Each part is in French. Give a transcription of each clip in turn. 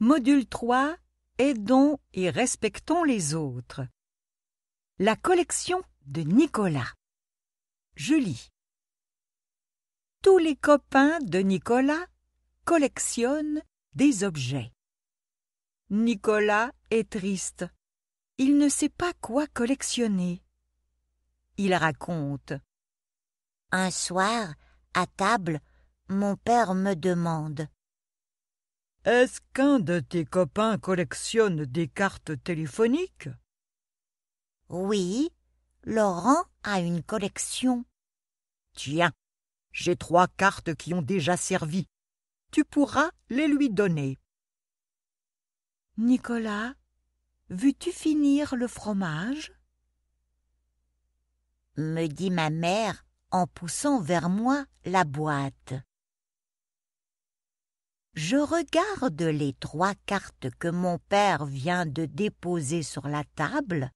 Module 3 Aidons et respectons les autres. La collection de Nicolas. Julie. Tous les copains de Nicolas collectionnent des objets. Nicolas est triste. Il ne sait pas quoi collectionner. Il raconte. Un soir, à table, mon père me demande est-ce qu'un de tes copains collectionne des cartes téléphoniques Oui, Laurent a une collection. Tiens, j'ai trois cartes qui ont déjà servi. Tu pourras les lui donner. Nicolas, veux-tu finir le fromage me dit ma mère en poussant vers moi la boîte je regarde les trois cartes que mon père vient de déposer sur la table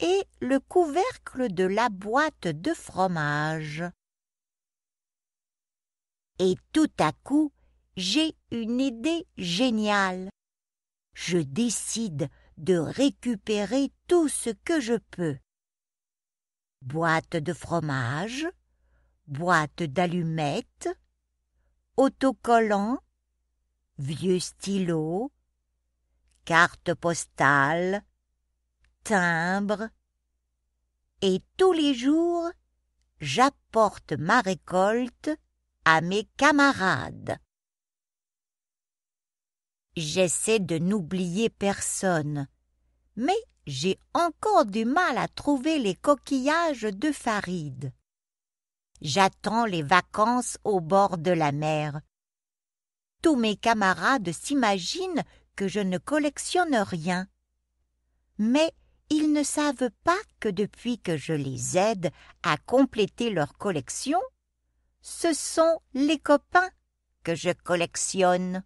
et le couvercle de la boîte de fromage. Et tout à coup, j'ai une idée géniale. Je décide de récupérer tout ce que je peux. Boîte de fromage, boîte d'allumettes, autocollants, vieux stylos, cartes postales, timbres. Et tous les jours, j'apporte ma récolte à mes camarades. J'essaie de n'oublier personne, mais j'ai encore du mal à trouver les coquillages de Faride. J'attends les vacances au bord de la mer. Tous mes camarades s'imaginent que je ne collectionne rien. Mais ils ne savent pas que depuis que je les aide à compléter leur collection, ce sont les copains que je collectionne.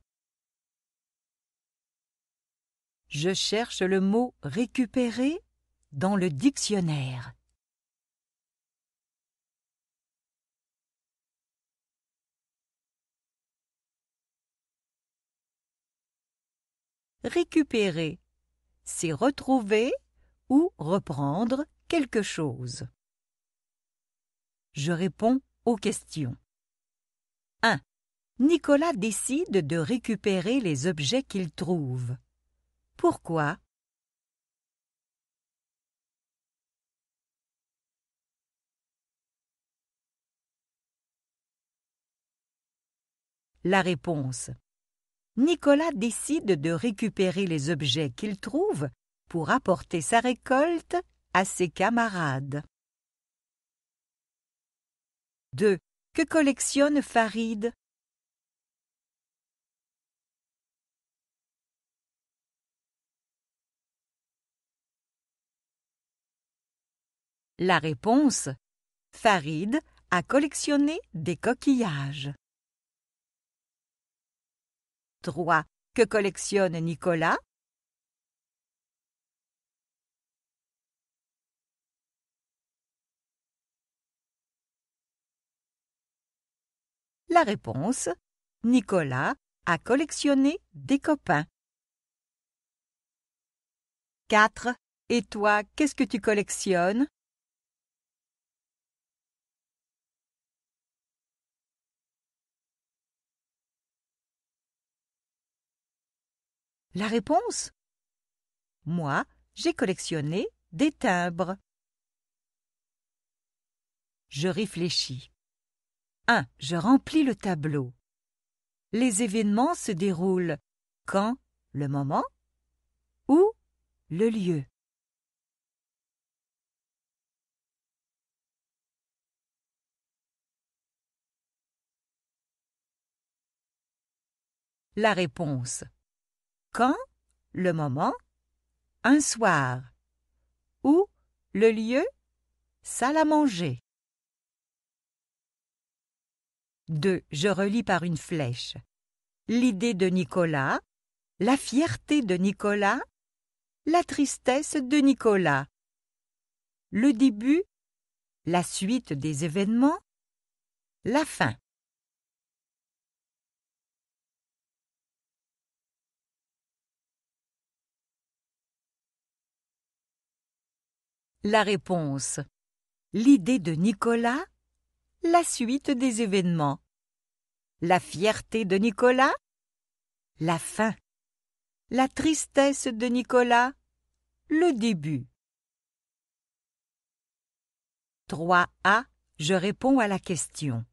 Je cherche le mot récupérer dans le dictionnaire. récupérer, c'est retrouver ou reprendre quelque chose. Je réponds aux questions. 1. Nicolas décide de récupérer les objets qu'il trouve. Pourquoi La réponse Nicolas décide de récupérer les objets qu'il trouve pour apporter sa récolte à ses camarades. 2. Que collectionne Farid La réponse Farid a collectionné des coquillages. 3. que collectionne Nicolas La réponse Nicolas a collectionné des copains. 4. Et toi, qu'est-ce que tu collectionnes La réponse Moi, j'ai collectionné des timbres. Je réfléchis. 1. Je remplis le tableau. Les événements se déroulent quand le moment ou le lieu. La réponse quand, le moment, un soir, où, le lieu, salle à manger. 2. Je relis par une flèche. L'idée de Nicolas, la fierté de Nicolas, la tristesse de Nicolas. Le début, la suite des événements, la fin. La réponse. L'idée de Nicolas La suite des événements. La fierté de Nicolas La fin. La tristesse de Nicolas Le début. 3A. Je réponds à la question.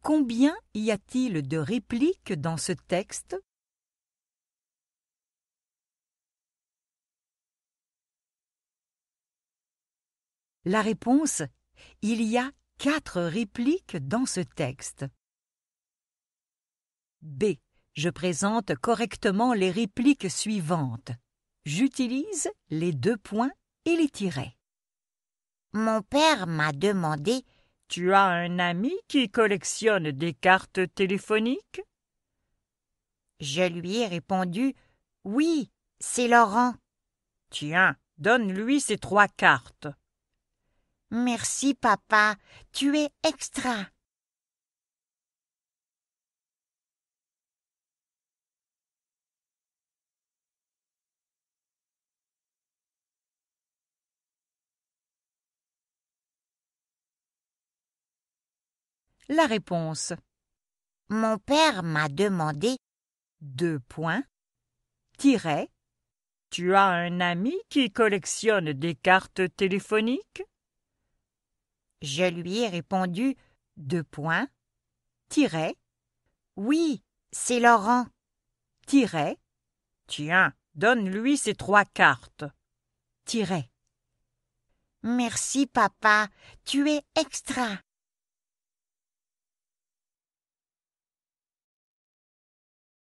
Combien y a-t-il de répliques dans ce texte La réponse Il y a quatre répliques dans ce texte. B. Je présente correctement les répliques suivantes. J'utilise les deux points et les tirets. Mon père m'a demandé Tu as un ami qui collectionne des cartes téléphoniques Je lui ai répondu Oui, c'est Laurent. Tiens, donne-lui ces trois cartes. Merci, papa. Tu es extra. La réponse. Mon père m'a demandé deux points. Tiret. Tu as un ami qui collectionne des cartes téléphoniques je lui ai répondu deux points, tiret. Oui, c'est Laurent. Tiret. Tiens, donne-lui ces trois cartes. Tiret. Merci, papa, tu es extra.